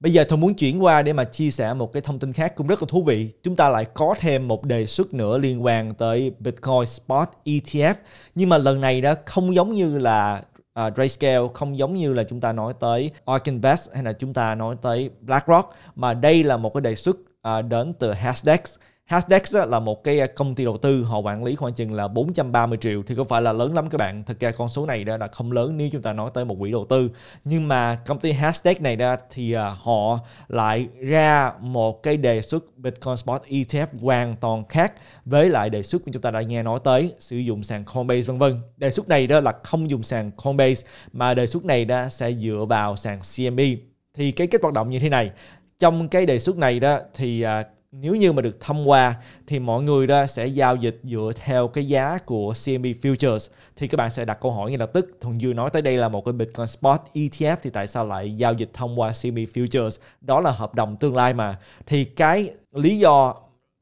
Bây giờ tôi muốn chuyển qua để mà chia sẻ một cái thông tin khác cũng rất là thú vị. Chúng ta lại có thêm một đề xuất nữa liên quan tới Bitcoin Spot ETF. Nhưng mà lần này đó không giống như là uh, Grayscale, không giống như là chúng ta nói tới Arkinvest hay là chúng ta nói tới BlackRock mà đây là một cái đề xuất uh, đến từ Hashdex Hasdex là một cái à, công ty đầu tư họ quản lý khoảng chừng là 430 triệu thì không phải là lớn lắm các bạn thực ra con số này đó là không lớn nếu chúng ta nói tới một quỹ đầu tư nhưng mà công ty Hasdex này đó thì à, họ lại ra một cái đề xuất Bitcoin Spot ETF hoàn toàn khác với lại đề xuất mà chúng ta đã nghe nói tới sử dụng sàn Coinbase vân vân đề xuất này đó là không dùng sàn Coinbase mà đề xuất này đó sẽ dựa vào sàn CME thì cái kết hoạt động như thế này trong cái đề xuất này đó thì à, nếu như mà được thông qua thì mọi người đó sẽ giao dịch dựa theo cái giá của CME Futures thì các bạn sẽ đặt câu hỏi ngay lập tức Thuần dư nói tới đây là một cái Bitcoin Spot ETF thì tại sao lại giao dịch thông qua CME Futures đó là hợp đồng tương lai mà thì cái lý do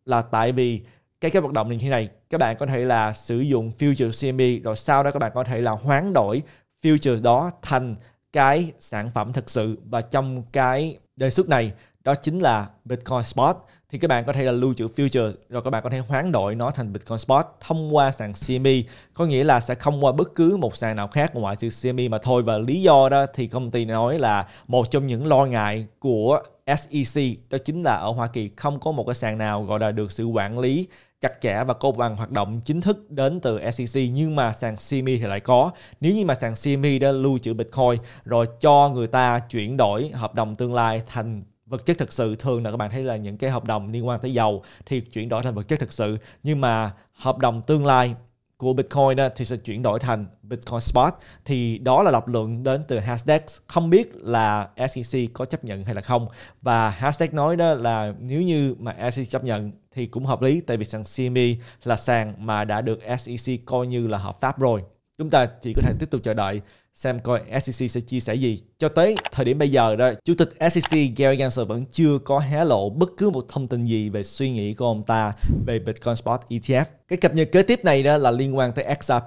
là tại vì cái cái hoạt động như thế này các bạn có thể là sử dụng future CME rồi sau đó các bạn có thể là hoán đổi future đó thành cái sản phẩm thực sự và trong cái đề xuất này đó chính là Bitcoin Spot thì các bạn có thể là lưu trữ future rồi các bạn có thể hoán đổi nó thành Bitcoin Spot thông qua sàn CME có nghĩa là sẽ không qua bất cứ một sàn nào khác ngoại trừ CME mà thôi và lý do đó thì công ty nói là một trong những lo ngại của SEC đó chính là ở Hoa Kỳ không có một cái sàn nào gọi là được sự quản lý chặt chẽ và có bằng hoạt động chính thức đến từ SEC nhưng mà sàn CME thì lại có nếu như mà sàn CME đã lưu trữ Bitcoin rồi cho người ta chuyển đổi hợp đồng tương lai thành vật chất thực sự thường là các bạn thấy là những cái hợp đồng liên quan tới dầu thì chuyển đổi thành vật chất thực sự nhưng mà hợp đồng tương lai của Bitcoin đó, thì sẽ chuyển đổi thành Bitcoin Spot thì đó là lập luận đến từ hashdex không biết là SEC có chấp nhận hay là không và hashdex nói đó là nếu như mà SEC chấp nhận thì cũng hợp lý tại vì sàn CME là sàn mà đã được SEC coi như là hợp pháp rồi chúng ta chỉ có thể tiếp tục chờ đợi xem coi SEC sẽ chia sẻ gì. Cho tới thời điểm bây giờ đó, Chủ tịch SEC Gary Gensler vẫn chưa có hé lộ bất cứ một thông tin gì về suy nghĩ của ông ta về Bitcoin Spot ETF. Cái cập nhật kế tiếp này đó là liên quan tới XRP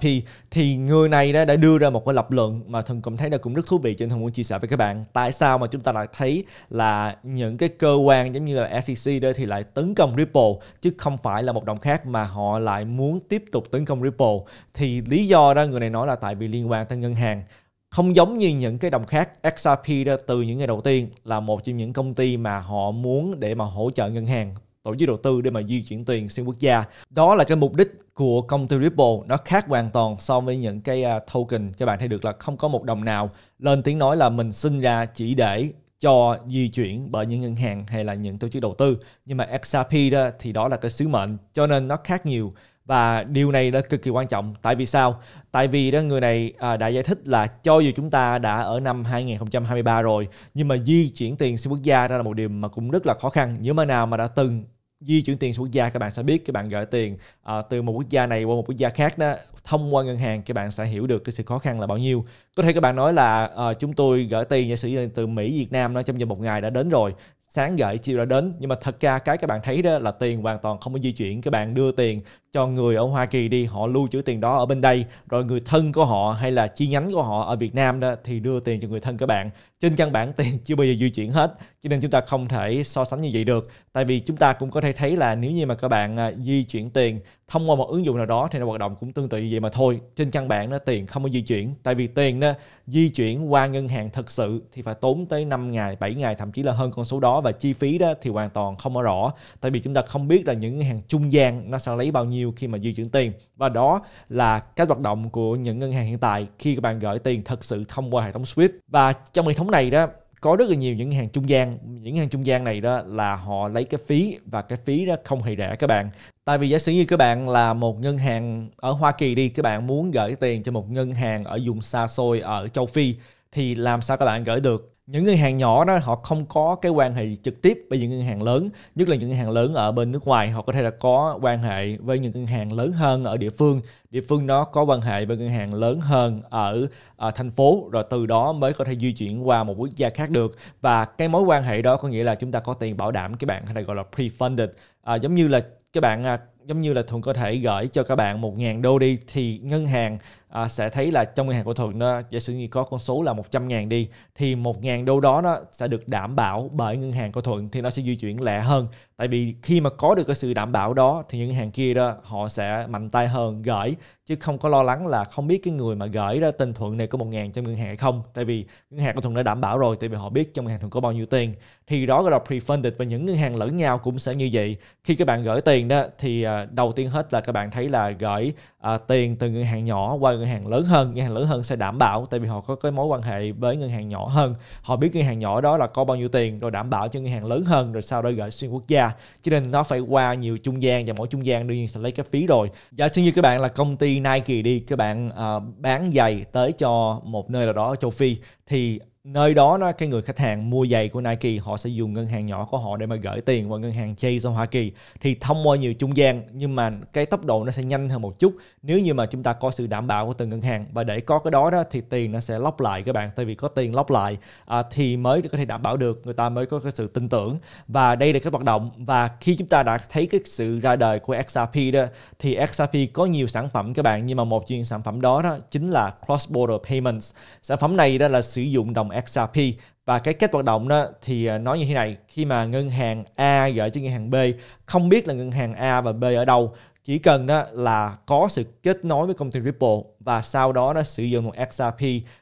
thì người này đó đã đưa ra một cái lập luận mà thần cũng thấy là cũng rất thú vị trên thần muốn chia sẻ với các bạn. Tại sao mà chúng ta lại thấy là những cái cơ quan giống như là SEC đó thì lại tấn công Ripple chứ không phải là một đồng khác mà họ lại muốn tiếp tục tấn công Ripple thì lý do đó người này nói là tại vì liên quan tới ngân hàng không giống như những cái đồng khác XRP đó, từ những ngày đầu tiên là một trong những công ty mà họ muốn để mà hỗ trợ ngân hàng tổ chức đầu tư để mà di chuyển tiền xuyên quốc gia đó là cái mục đích của công ty Ripple nó khác hoàn toàn so với những cái à, token các bạn thấy được là không có một đồng nào lên tiếng nói là mình sinh ra chỉ để cho di chuyển bởi những ngân hàng hay là những tổ chức đầu tư nhưng mà XRP đó thì đó là cái sứ mệnh cho nên nó khác nhiều và điều này là cực kỳ quan trọng tại vì sao tại vì đó người này à, đã giải thích là cho dù chúng ta đã ở năm 2023 rồi nhưng mà di chuyển tiền xuyên quốc gia đó là một điều mà cũng rất là khó khăn nếu mà nào mà đã từng di chuyển tiền xuyên quốc gia các bạn sẽ biết các bạn gửi tiền à, từ một quốc gia này qua một quốc gia khác đó thông qua ngân hàng các bạn sẽ hiểu được cái sự khó khăn là bao nhiêu có thể các bạn nói là à, chúng tôi gửi tiền giả sử từ Mỹ Việt Nam nó trong vòng một ngày đã đến rồi sáng gửi chiều đã đến nhưng mà thật ra cái các bạn thấy đó là tiền hoàn toàn không có di chuyển các bạn đưa tiền cho người ở Hoa Kỳ đi họ lưu trữ tiền đó ở bên đây rồi người thân của họ hay là chi nhánh của họ ở Việt Nam đó thì đưa tiền cho người thân các bạn trên căn bản tiền chưa bao giờ di chuyển hết cho nên chúng ta không thể so sánh như vậy được tại vì chúng ta cũng có thể thấy là nếu như mà các bạn à, di chuyển tiền thông qua một ứng dụng nào đó thì nó hoạt động cũng tương tự như vậy mà thôi trên căn bản đó tiền không có di chuyển tại vì tiền đó di chuyển qua ngân hàng thật sự thì phải tốn tới 5 ngày 7 ngày thậm chí là hơn con số đó và chi phí đó thì hoàn toàn không có rõ tại vì chúng ta không biết là những ngân hàng trung gian nó sẽ lấy bao nhiêu nhiêu khi mà di chuyển tiền và đó là cái hoạt động của những ngân hàng hiện tại khi các bạn gửi tiền thật sự thông qua hệ thống Swift và trong hệ thống này đó có rất là nhiều những hàng trung gian những hàng trung gian này đó là họ lấy cái phí và cái phí đó không hề rẻ các bạn tại vì giả sử như các bạn là một ngân hàng ở Hoa Kỳ đi các bạn muốn gửi tiền cho một ngân hàng ở vùng xa xôi ở châu Phi thì làm sao các bạn gửi được những ngân hàng nhỏ đó họ không có cái quan hệ trực tiếp với những ngân hàng lớn nhất là những ngân hàng lớn ở bên nước ngoài họ có thể là có quan hệ với những ngân hàng lớn hơn ở địa phương địa phương đó có quan hệ với ngân hàng lớn hơn ở à, thành phố rồi từ đó mới có thể di chuyển qua một quốc gia khác được và cái mối quan hệ đó có nghĩa là chúng ta có tiền bảo đảm các bạn hay là gọi là pre-funded à, giống như là các bạn ờ, giống như là thường có thể gửi cho các bạn 1.000 đô đi thì ngân hàng à, sẽ thấy là trong ngân hàng của thuận đó giả sử như có con số là 100 ngàn đi thì 1 ngàn đô đó nó sẽ được đảm bảo bởi ngân hàng của thuận thì nó sẽ di chuyển lẹ hơn tại vì khi mà có được cái sự đảm bảo đó thì những hàng kia đó họ sẽ mạnh tay hơn gửi chứ không có lo lắng là không biết cái người mà gửi ra tên thuận này có 1 ngàn trong ngân hàng hay không tại vì ngân hàng của thuận đã đảm bảo rồi tại vì họ biết trong ngân hàng thuận có bao nhiêu tiền thì đó gọi là pre và những ngân hàng lẫn nhau cũng sẽ như vậy khi các bạn gửi tiền đó thì à, đầu tiên hết là các bạn thấy là gửi à, tiền từ ngân hàng nhỏ qua ngân hàng lớn hơn ngân hàng lớn hơn sẽ đảm bảo tại vì họ có cái mối quan hệ với ngân hàng nhỏ hơn họ biết ngân hàng nhỏ đó là có bao nhiêu tiền rồi đảm bảo cho ngân hàng lớn hơn rồi sau đó gửi xuyên quốc gia cho nên nó phải qua nhiều trung gian và mỗi trung gian đương nhiên sẽ lấy cái phí rồi giả sử như các bạn là công ty Nike đi các bạn à, bán giày tới cho một nơi nào đó ở châu Phi thì nơi đó nó cái người khách hàng mua giày của Nike họ sẽ dùng ngân hàng nhỏ của họ để mà gửi tiền vào ngân hàng Chase ở Hoa Kỳ thì thông qua nhiều trung gian nhưng mà cái tốc độ nó sẽ nhanh hơn một chút nếu như mà chúng ta có sự đảm bảo của từng ngân hàng và để có cái đó đó thì tiền nó sẽ lóc lại các bạn tại vì có tiền lóc lại à, thì mới có thể đảm bảo được người ta mới có cái sự tin tưởng và đây là cái hoạt động và khi chúng ta đã thấy cái sự ra đời của XRP đó thì XRP có nhiều sản phẩm các bạn nhưng mà một trong những sản phẩm đó đó chính là cross border payments sản phẩm này đó là sử dụng đồng XRP và cái cách hoạt động đó thì à, nói như thế này khi mà ngân hàng A gửi cho ngân hàng B không biết là ngân hàng A và B ở đâu chỉ cần đó là có sự kết nối với công ty Ripple và sau đó nó sử dụng một XRP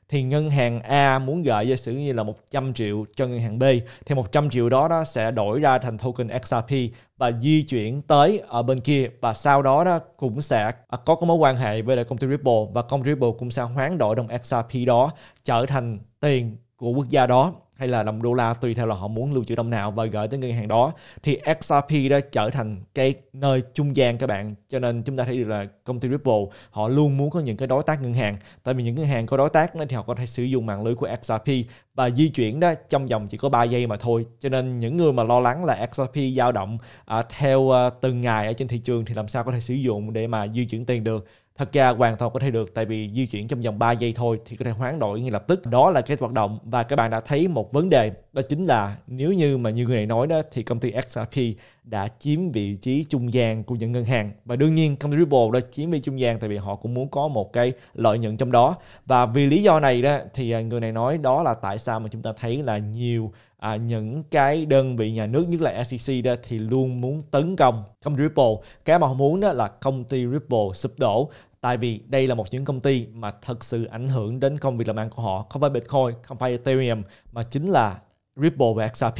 thì ngân hàng A muốn gửi giả sử như là 100 triệu cho ngân hàng B thì 100 triệu đó đó sẽ đổi ra thành token XRP và di chuyển tới ở bên kia và sau đó đó cũng sẽ à, có cái mối quan hệ với lại công ty Ripple và công ty Ripple cũng sẽ hoán đổi đồng XRP đó trở thành tiền của quốc gia đó hay là đồng đô la tùy theo là họ muốn lưu trữ đồng nào và gửi tới ngân hàng đó thì XRP đã trở thành cái nơi trung gian các bạn cho nên chúng ta thấy được là công ty Ripple họ luôn muốn có những cái đối tác ngân hàng tại vì những ngân hàng có đối tác thì họ có thể sử dụng mạng lưới của XRP và di chuyển đó trong vòng chỉ có 3 giây mà thôi cho nên những người mà lo lắng là XRP dao động à, theo à, từng ngày ở trên thị trường thì làm sao có thể sử dụng để mà di chuyển tiền được thật ra hoàn toàn có thể được tại vì di chuyển trong vòng 3 giây thôi thì có thể hoán đổi ngay lập tức đó là cái hoạt động và các bạn đã thấy một vấn đề đó chính là nếu như mà như người này nói đó thì công ty XRP đã chiếm vị trí trung gian của những ngân hàng và đương nhiên công ty Ripple đã chiếm vị trung gian tại vì họ cũng muốn có một cái lợi nhuận trong đó và vì lý do này đó thì à, người này nói đó là tại sao mà chúng ta thấy là nhiều à, những cái đơn vị nhà nước nhất là SEC đó thì luôn muốn tấn công công ty Ripple cái mà họ muốn đó là công ty Ripple sụp đổ tại vì đây là một những công ty mà thật sự ảnh hưởng đến công việc làm ăn của họ không phải Bitcoin không phải Ethereum mà chính là Ripple và XRP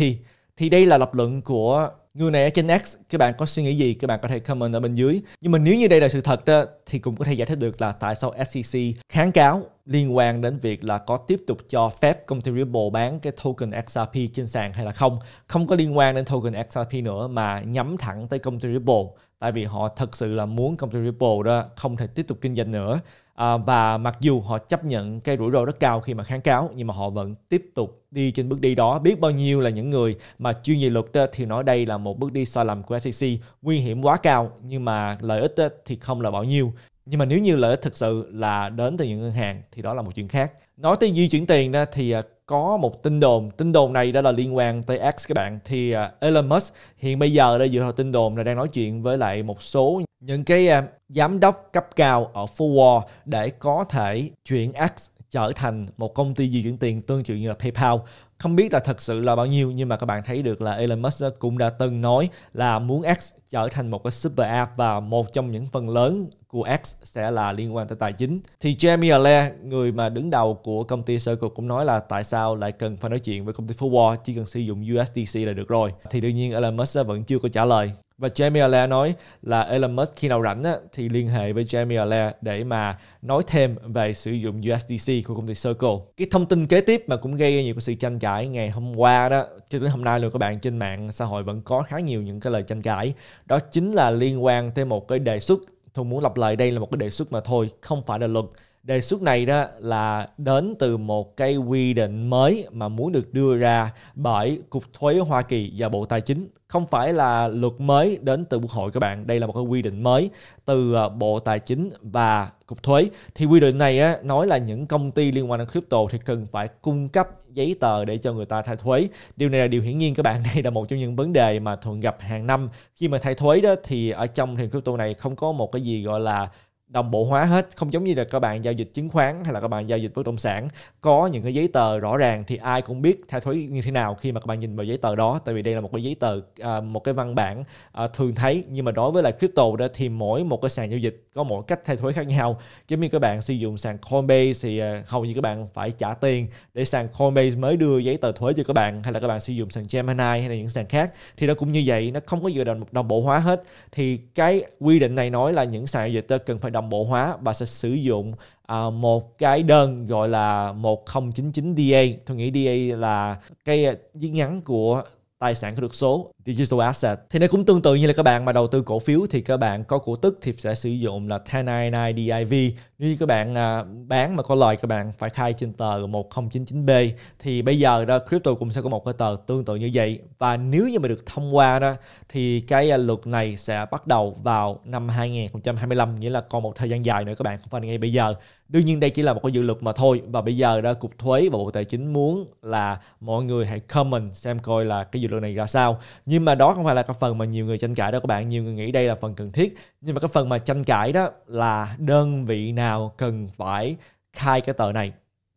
thì đây là lập luận của người này ở trên X các bạn có suy nghĩ gì các bạn có thể comment ở bên dưới nhưng mà nếu như đây là sự thật đó thì cũng có thể giải thích được là tại sao SEC kháng cáo liên quan đến việc là có tiếp tục cho phép công ty Ripple bán cái token XRP trên sàn hay là không không có liên quan đến token XRP nữa mà nhắm thẳng tới công ty Ripple tại vì họ thật sự là muốn công ty Ripple đó không thể tiếp tục kinh doanh nữa à, và mặc dù họ chấp nhận cái rủi ro rất cao khi mà kháng cáo nhưng mà họ vẫn tiếp tục đi trên bước đi đó biết bao nhiêu là những người mà chuyên về luật thì nói đây là một bước đi sai lầm của SEC nguy hiểm quá cao nhưng mà lợi ích thì không là bao nhiêu nhưng mà nếu như lợi ích thực sự là đến từ những ngân hàng thì đó là một chuyện khác nói tới di chuyển tiền thì à, có một tin đồn tin đồn này đó là liên quan tới X các bạn thì à, Elon Musk hiện bây giờ đây dựa vào tin đồn là đang nói chuyện với lại một số những cái à, giám đốc cấp cao ở Forward để có thể chuyển X trở thành một công ty di chuyển tiền tương tự như là PayPal. Không biết là thật sự là bao nhiêu nhưng mà các bạn thấy được là Elon Musk cũng đã từng nói là muốn X trở thành một cái super app và một trong những phần lớn của X sẽ là liên quan tới tài chính. Thì Jeremy Allaire, người mà đứng đầu của công ty Circle cũng nói là tại sao lại cần phải nói chuyện với công ty Forward, chỉ cần sử dụng USDC là được rồi. Thì đương nhiên Elon Musk vẫn chưa có trả lời. Và Jamie Allaire nói là Elon Musk khi nào rảnh á, thì liên hệ với Jamie Allaire để mà nói thêm về sử dụng USDC của công ty Circle. Cái thông tin kế tiếp mà cũng gây ra nhiều sự tranh cãi ngày hôm qua đó, cho đến hôm nay luôn các bạn trên mạng xã hội vẫn có khá nhiều những cái lời tranh cãi. Đó chính là liên quan tới một cái đề xuất Tôi muốn lặp lại đây là một cái đề xuất mà thôi, không phải là luật Đề xuất này đó là đến từ một cái quy định mới mà muốn được đưa ra bởi Cục Thuế Hoa Kỳ và Bộ Tài chính. Không phải là luật mới đến từ Quốc hội các bạn, đây là một cái quy định mới từ ờ, Bộ Tài chính và Cục Thuế. Thì quy định này á, nói là những công ty liên quan đến crypto thì cần phải cung cấp giấy tờ để cho người ta thay thuế. Điều này là điều hiển nhiên các bạn, đây là một trong những vấn đề mà thường gặp hàng năm. Khi mà thay thuế đó thì ở trong thị crypto này không có một cái gì gọi là đồng bộ hóa hết không giống như là các bạn giao dịch chứng khoán hay là các bạn giao dịch bất động sản có những cái giấy tờ rõ ràng thì ai cũng biết theo thuế như thế nào khi mà các bạn nhìn vào giấy tờ đó tại vì đây là một cái giấy tờ à, một cái văn bản à, thường thấy nhưng mà đối với lại crypto đó thì mỗi một cái sàn giao dịch có mỗi cách thay thuế khác nhau giống như các bạn sử dụng sàn Coinbase thì à, hầu như các bạn phải trả tiền để sàn Coinbase mới đưa giấy tờ thuế cho các bạn hay là các bạn sử dụng sàn Gemini hay là những sàn khác thì nó cũng như vậy nó không có gì đồng, đồng bộ hóa hết thì cái quy định này nói là những sàn giao dịch cần phải đồng bộ hóa bà sẽ sử dụng à, một cái đơn gọi là 1099DA tôi nghĩ DA là cái viết ngắn của tài sản kỹ thuật số digital asset thì nó cũng tương tự như là các bạn mà đầu tư cổ phiếu thì các bạn có cổ tức thì sẽ sử dụng là 1099 DIV như các bạn à, bán mà có lời các bạn phải khai trên tờ 1099B thì bây giờ đó crypto cũng sẽ có một cái tờ tương tự như vậy và nếu như mà được thông qua đó thì cái à, luật này sẽ bắt đầu vào năm 2025 nghĩa là còn một thời gian dài nữa các bạn không phải ngay bây giờ đương nhiên đây chỉ là một cái dự luật mà thôi và bây giờ đó cục thuế và bộ tài chính muốn là mọi người hãy comment xem coi là cái dự luật này ra sao nhưng mà đó không phải là cái phần mà nhiều người tranh cãi đó các bạn nhiều người nghĩ đây là phần cần thiết nhưng mà cái phần mà tranh cãi đó là đơn vị nào nào cần phải khai cái tờ này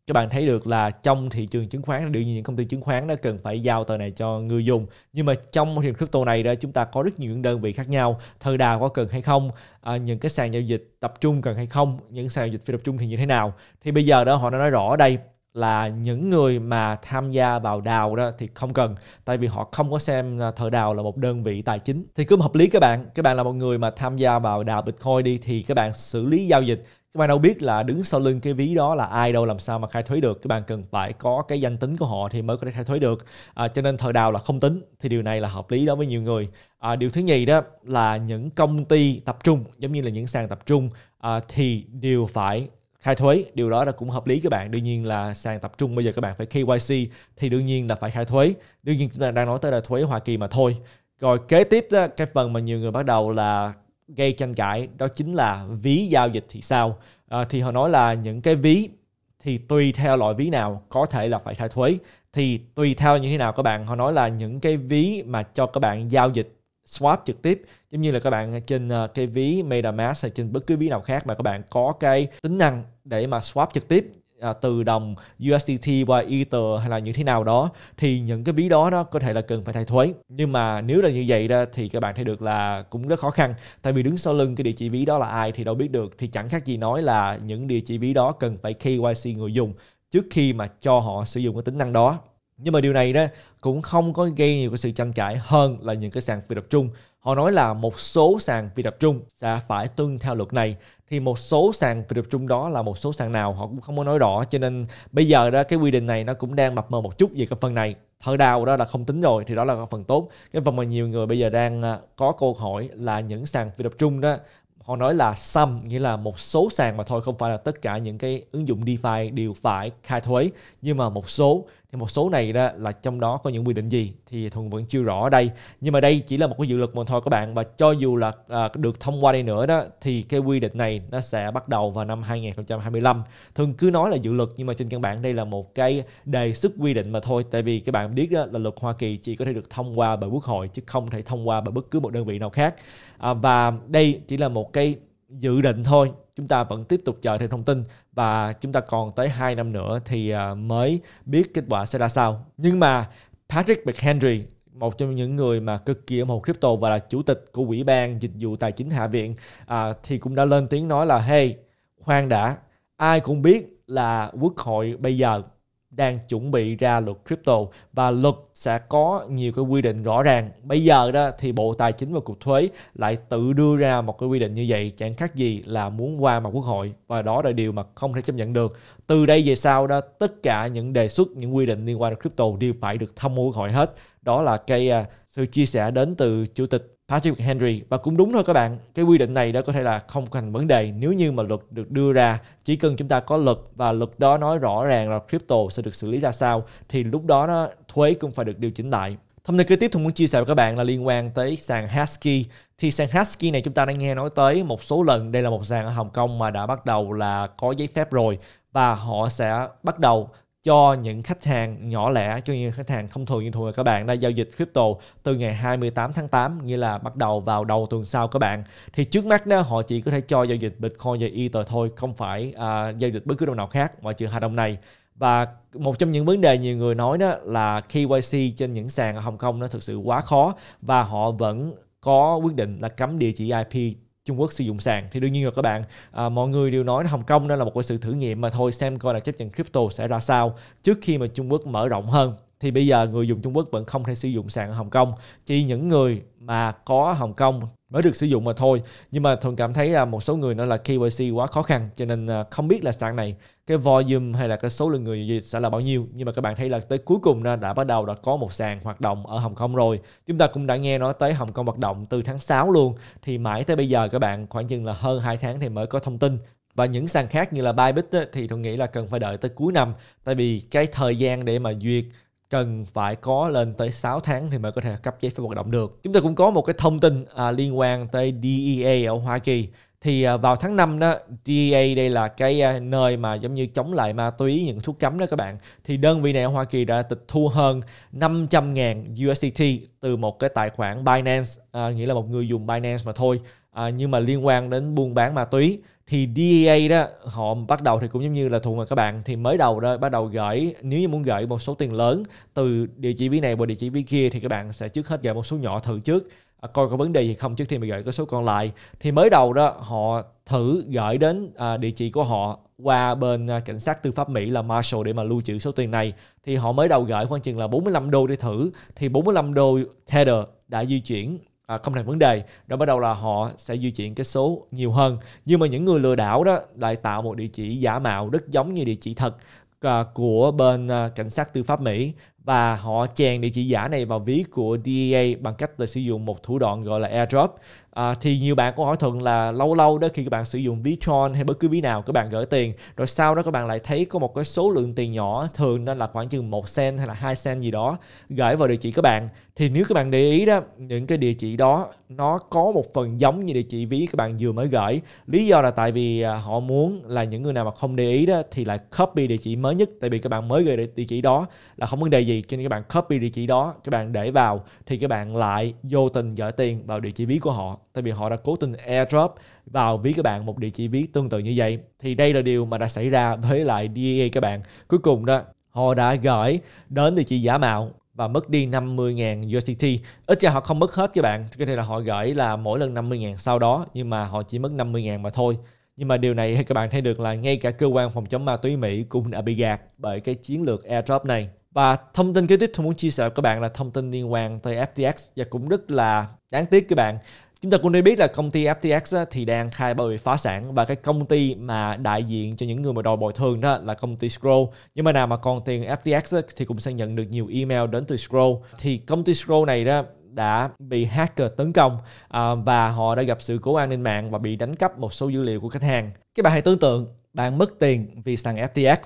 các bạn thấy được là trong thị trường chứng khoán đương nhiên những công ty chứng khoán nó cần phải giao tờ này cho người dùng nhưng mà trong thị trường crypto này đó chúng ta có rất nhiều những đơn vị khác nhau thơ đào có cần hay không à, những cái sàn giao dịch tập trung cần hay không những sàn giao dịch phi tập trung thì như thế nào thì bây giờ đó họ đã nói rõ đây là những người mà tham gia vào đào đó thì không cần tại vì họ không có xem à, thợ đào là một đơn vị tài chính thì cứ hợp lý các bạn các bạn là một người mà tham gia vào đào bitcoin đi thì các bạn xử lý giao dịch các bạn đâu biết là đứng sau lưng cái ví đó là ai đâu làm sao mà khai thuế được các bạn cần phải có cái danh tính của họ thì mới có thể khai thuế được à, cho nên thời đào là không tính thì điều này là hợp lý đối với nhiều người à, điều thứ nhì đó là những công ty tập trung giống như là những sàn tập trung à, thì đều phải khai thuế điều đó là cũng hợp lý các bạn đương nhiên là sàn tập trung bây giờ các bạn phải KYC thì đương nhiên là phải khai thuế đương nhiên chúng ta đang nói tới là thuế Hoa Kỳ mà thôi rồi kế tiếp đó, cái phần mà nhiều người bắt đầu là gây tranh cãi đó chính là ví giao dịch thì sao à, thì họ nói là những cái ví thì tùy theo loại ví nào có thể là phải thay thuế thì tùy theo như thế nào các bạn họ nói là những cái ví mà cho các bạn giao dịch swap trực tiếp giống như là các bạn trên ờ, cái ví MetaMask hay trên bất cứ ví nào khác mà các bạn có cái tính năng để mà swap trực tiếp À, từ đồng USDT qua Ether hay là như thế nào đó thì những cái ví đó nó có thể là cần phải thay thuế nhưng mà nếu là như vậy đó thì các bạn thấy được là cũng rất khó khăn tại vì đứng sau lưng cái địa chỉ ví đó là ai thì đâu biết được thì chẳng khác gì nói là những địa chỉ ví đó cần phải KYC người dùng trước khi mà cho họ sử dụng cái tính năng đó nhưng mà điều này đó cũng không có gây nhiều cái sự tranh cãi hơn là những cái sàn phi tập trung họ nói là một số sàn phi tập trung sẽ phải tuân theo luật này thì một số sàn phi tập trung đó là một số sàn nào họ cũng không có nói rõ cho nên bây giờ đó cái quy định này nó cũng đang mập mờ một chút về cái phần này thở đào đó là không tính rồi thì đó là phần tốt cái phần mà nhiều người bây giờ đang à, có câu hỏi là những sàn phi tập trung đó họ nói là sum nghĩa là một số sàn mà thôi không phải là tất cả những cái ứng dụng DeFi đều phải khai thuế nhưng mà một số thì một số này đó là trong đó có những quy định gì thì thường vẫn chưa rõ ở đây nhưng mà đây chỉ là một cái dự luật mà thôi các bạn và cho dù là à, được thông qua đây nữa đó thì cái quy định này nó sẽ bắt đầu vào năm 2025 thường cứ nói là dự luật nhưng mà trên căn bản đây là một cái đề xuất quy định mà thôi tại vì các bạn biết đó là luật Hoa Kỳ chỉ có thể được thông qua bởi quốc hội chứ không thể thông qua bởi bất cứ một đơn vị nào khác à, và đây chỉ là một cái dự định thôi chúng ta vẫn tiếp tục chờ thêm thông tin và chúng ta còn tới 2 năm nữa thì à, mới biết kết quả sẽ ra sao. Nhưng mà Patrick McHenry một trong những người mà cực kỳ ủng hộ crypto và là chủ tịch của ủy ban dịch vụ tài chính hạ viện à, thì cũng đã lên tiếng nói là hey khoan đã ai cũng biết là quốc hội bây giờ đang chuẩn bị ra luật crypto và luật sẽ có nhiều cái quy định rõ ràng. Bây giờ đó thì Bộ Tài chính và Cục Thuế lại tự đưa ra một cái quy định như vậy chẳng khác gì là muốn qua mà Quốc hội và đó là điều mà không thể chấp nhận được. Từ đây về sau đó tất cả những đề xuất, những quy định liên quan đến crypto đều phải được thông qua Quốc hội hết. Đó là cái à, sự chia sẻ đến từ Chủ tịch Patrick Henry và cũng đúng thôi các bạn cái quy định này đó có thể là không thành vấn đề nếu như mà luật được đưa ra chỉ cần chúng ta có luật và luật đó nói rõ ràng là crypto sẽ được xử lý ra sao thì lúc đó nó thuế cũng phải được điều chỉnh lại Thông tin kế tiếp tôi muốn chia sẻ với các bạn là liên quan tới sàn Hashkey. Thì sàn Hashkey này chúng ta đã nghe nói tới một số lần. Đây là một sàn ở Hồng Kông mà đã bắt đầu là có giấy phép rồi và họ sẽ bắt đầu cho những khách hàng nhỏ lẻ cho những khách hàng không thường như thường là các bạn đã giao dịch crypto từ ngày 28 tháng 8 nghĩa là bắt đầu vào đầu tuần sau các bạn thì trước mắt đó họ chỉ có thể cho giao dịch Bitcoin và Ether thôi không phải à, giao dịch bất cứ đồng nào khác ngoại trừ hai đồng này và một trong những vấn đề nhiều người nói đó là KYC trên những sàn ở Hồng Kông nó thực sự quá khó và họ vẫn có quyết định là cấm địa chỉ IP Trung Quốc sử dụng sàn thì đương nhiên là các bạn à, mọi người đều nói Hồng Kông đó là một cái sự thử nghiệm mà thôi xem coi là chấp nhận crypto sẽ ra sao trước khi mà Trung Quốc mở rộng hơn thì bây giờ người dùng Trung Quốc vẫn không thể sử dụng sàn ở Hồng Kông chỉ những người mà có Hồng Kông mới được sử dụng mà thôi nhưng mà thuần cảm thấy là một số người nói là KYC quá khó khăn cho nên à, không biết là sàn này cái volume hay là cái số lượng người gì sẽ là bao nhiêu nhưng mà các bạn thấy là tới cuối cùng đã, bắt đầu đã có một sàn hoạt động ở Hồng Kông rồi chúng ta cũng đã nghe nói tới Hồng Kông hoạt động từ tháng 6 luôn thì mãi tới bây giờ các bạn khoảng chừng là hơn 2 tháng thì mới có thông tin và những sàn khác như là Bybit thì tôi nghĩ là cần phải đợi tới cuối năm tại vì cái thời gian để mà duyệt cần phải có lên tới 6 tháng thì mới có thể cấp giấy phép hoạt động được. Chúng ta cũng có một cái thông tin à, liên quan tới DEA ở Hoa Kỳ thì à, vào tháng 5 đó DEA đây là cái à, nơi mà giống như chống lại ma túy những thuốc cấm đó các bạn thì đơn vị này ở Hoa Kỳ đã tịch thu hơn 500.000 USDT từ một cái tài khoản Binance à, nghĩa là một người dùng Binance mà thôi à, nhưng mà liên quan đến buôn bán ma túy thì DEA đó họ bắt đầu thì cũng giống như là thuộc rồi các bạn thì mới đầu đó bắt đầu gửi nếu như muốn gửi một số tiền lớn từ địa chỉ ví này vào địa chỉ ví kia thì các bạn sẽ trước hết gửi một số nhỏ thử trước À, coi có vấn đề gì không trước khi mà gửi cái số còn lại thì mới đầu đó họ thử gửi đến à, địa chỉ của họ qua bên à, cảnh sát tư pháp Mỹ là Marshall để mà lưu trữ số tiền này thì họ mới đầu gửi khoảng chừng là 45 đô để thử thì 45 đô Tether đã di chuyển à, không thành vấn đề rồi bắt đầu là họ sẽ di chuyển cái số nhiều hơn nhưng mà những người lừa đảo đó lại tạo một địa chỉ giả mạo rất giống như địa chỉ thật à, của bên cảnh sát tư pháp Mỹ và họ chèn địa chỉ giả này vào ví của DEA bằng cách là sử dụng một thủ đoạn gọi là airdrop. À, thì nhiều bạn có hỏi thuận là lâu lâu đó khi các bạn sử dụng ví Tron hay bất cứ ví nào các bạn gửi tiền rồi sau đó các bạn lại thấy có một cái số lượng tiền nhỏ thường nên là khoảng chừng một sen hay là 2 sen gì đó gửi vào địa chỉ các bạn thì nếu các bạn để ý đó những cái địa chỉ đó nó có một phần giống như địa chỉ ví các bạn vừa mới gửi lý do là tại vì à, họ muốn là những người nào mà không để ý đó thì lại copy địa chỉ mới nhất tại vì các bạn mới gửi địa chỉ đó là không vấn đề gì cho nên các bạn copy địa chỉ đó các bạn để vào thì các bạn lại vô tình gửi tiền vào địa chỉ ví của họ tại vì họ đã cố tình airdrop vào ví các bạn một địa chỉ ví tương tự như vậy thì đây là điều mà đã xảy ra với lại DEA các bạn cuối cùng đó họ đã gửi đến địa chỉ giả mạo và mất đi 50.000 USDT. Ít ra họ không mất hết các bạn, có thể là họ gửi là mỗi lần 50.000 sau đó nhưng mà họ chỉ mất 50.000 mà thôi. Nhưng mà điều này các bạn thấy được là ngay cả cơ quan phòng chống ma túy Mỹ cũng đã bị gạt bởi cái chiến lược airdrop này và thông tin kế tiếp tôi muốn chia sẻ với các bạn là thông tin liên quan tới FTX và cũng rất là đáng tiếc các bạn chúng ta cũng nên biết là công ty FTX thì đang khai bị phá sản và cái công ty mà đại diện cho những người mà đòi bồi thường đó là công ty Scroll nhưng mà nào mà còn tiền FTX thì cũng sẽ nhận được nhiều email đến từ Scroll thì công ty Scroll này đó đã bị hacker tấn công à, và họ đã gặp sự cố an ninh mạng và bị đánh cắp một số dữ liệu của khách hàng các bạn hãy tưởng tượng bạn mất tiền vì sàn FTX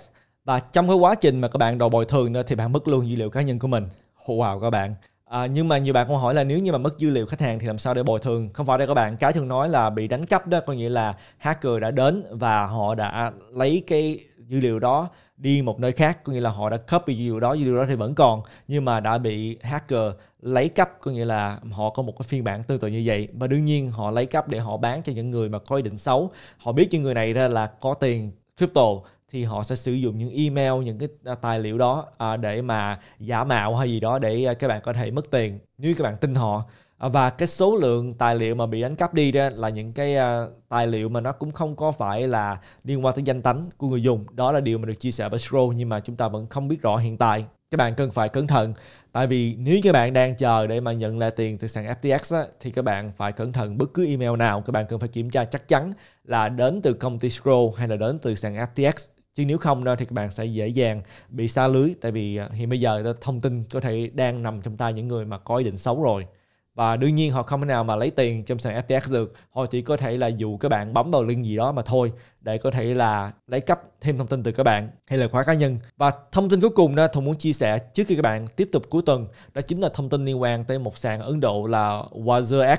và trong cái quá trình mà các bạn đòi bồi thường nữa thì bạn mất luôn dữ liệu cá nhân của mình wow các bạn À, nhưng mà nhiều bạn cũng hỏi là nếu như mà mất dữ liệu khách hàng thì làm sao để bồi thường không phải đây các bạn cái thường nói là bị đánh cắp đó có nghĩa là hacker đã đến và họ đã lấy cái dữ liệu đó đi một nơi khác có nghĩa là họ đã copy dữ liệu đó dữ liệu đó thì vẫn còn nhưng mà đã bị hacker lấy cắp có nghĩa là họ có một cái phiên bản tương tự như vậy và đương nhiên họ lấy cắp để họ bán cho những người mà có ý định xấu họ biết những người này ra là có tiền crypto thì họ sẽ sử dụng những email những cái à, tài liệu đó à, để mà giả mạo hay gì đó để à, các bạn có thể mất tiền nếu các bạn tin họ và cái số lượng tài liệu mà bị đánh cắp đi đó là những cái tài liệu mà nó cũng không có phải là liên quan tới danh tánh của người dùng đó là điều mà được chia sẻ bởi scroll nhưng mà chúng ta vẫn không biết rõ hiện tại các bạn cần phải cẩn thận tại vì nếu các bạn đang chờ để mà nhận lại tiền từ sàn FTX á, thì các bạn phải cẩn thận bất cứ email nào các bạn cần phải kiểm tra chắc chắn là đến từ công ty Scroll hay là đến từ sàn FTX chứ nếu không đâu thì các bạn sẽ dễ dàng bị xa lưới tại vì à, hiện bây giờ thông tin có thể đang nằm trong tay những người mà có ý định xấu rồi và đương nhiên họ không thể nào mà lấy tiền trong sàn FTX được họ chỉ có thể là dụ các bạn bấm vào link gì đó mà thôi để có thể là lấy cấp thêm thông tin từ các bạn hay là khóa cá nhân và thông tin cuối cùng đó thùng muốn chia sẻ trước khi các bạn tiếp tục cuối tuần đó chính là thông tin liên quan tới một sàn ở Ấn Độ là WazirX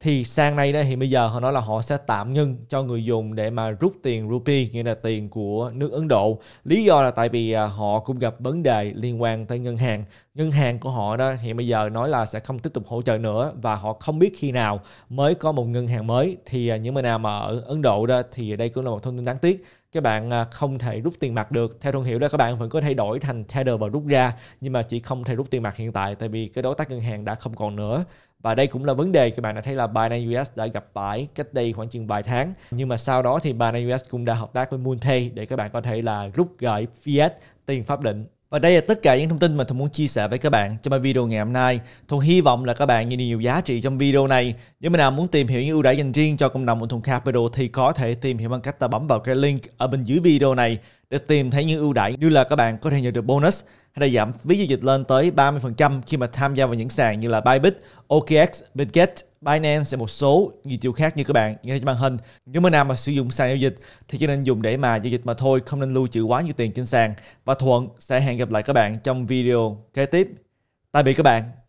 thì sàn này đó thì bây giờ họ nói là họ sẽ tạm ngưng cho người dùng để mà rút tiền rupee nghĩa là tiền của nước Ấn Độ lý do là tại vì à, họ cũng gặp vấn đề liên quan tới ngân hàng ngân hàng của họ đó hiện bây giờ nói là sẽ không tiếp tục hỗ trợ nữa và họ không biết khi nào mới có một ngân hàng mới thì à, những người nào mà ở Ấn Độ đó thì đây cũng là một thông tin đáng tiếc các bạn à, không thể rút tiền mặt được theo thông hiệu đó các bạn vẫn có thể đổi thành Tether và rút ra nhưng mà chỉ không thể rút tiền mặt hiện tại tại vì cái đối tác ngân hàng đã không còn nữa và đây cũng là vấn đề các bạn đã thấy là Binance US đã gặp phải cách đây khoảng chừng vài tháng nhưng mà sau đó thì Binance US cũng đã hợp tác với Moontay để các bạn có thể là rút gửi fiat tiền pháp định và đây là tất cả những thông tin mà Thuận muốn chia sẻ với các bạn trong video ngày hôm nay. Thuận hy vọng là các bạn nhìn được nhiều giá trị trong video này. Nếu mà nào muốn tìm hiểu những ưu đãi dành riêng cho cộng đồng của Thuận Capital thì có thể tìm hiểu bằng cách ta bấm vào cái link ở bên dưới video này để tìm thấy những ưu đãi như là các bạn có thể nhận được bonus hay là giảm phí giao dịch lên tới 30% khi mà tham gia vào những sàn như là Bybit, OKX, Bitget, Binance và một số nhiều tiêu khác như các bạn nhìn thấy trên màn hình. Nếu mà nào mà sử dụng sàn giao dịch thì chỉ nên dùng để mà giao dịch mà thôi, không nên lưu trữ quá nhiều tiền trên sàn. Và Thuận sẽ hẹn gặp lại các bạn trong video kế tiếp. Tạm biệt các bạn.